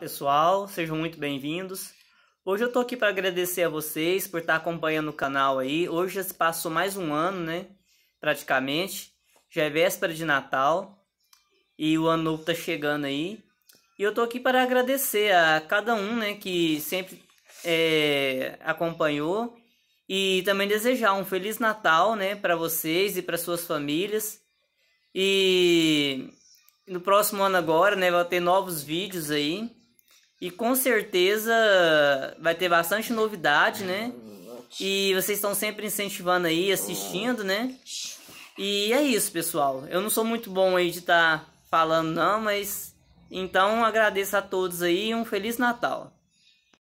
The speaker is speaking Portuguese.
pessoal, sejam muito bem-vindos. Hoje eu tô aqui para agradecer a vocês por estar tá acompanhando o canal aí. Hoje já se passou mais um ano, né? Praticamente. Já é véspera de Natal e o ano novo tá chegando aí. E eu tô aqui para agradecer a cada um, né, que sempre é, acompanhou e também desejar um feliz Natal, né, para vocês e para suas famílias. E no próximo ano agora, né, vai ter novos vídeos aí. E com certeza vai ter bastante novidade, né? E vocês estão sempre incentivando aí, assistindo, né? E é isso, pessoal. Eu não sou muito bom aí de estar tá falando, não, mas. Então agradeço a todos aí e um Feliz Natal.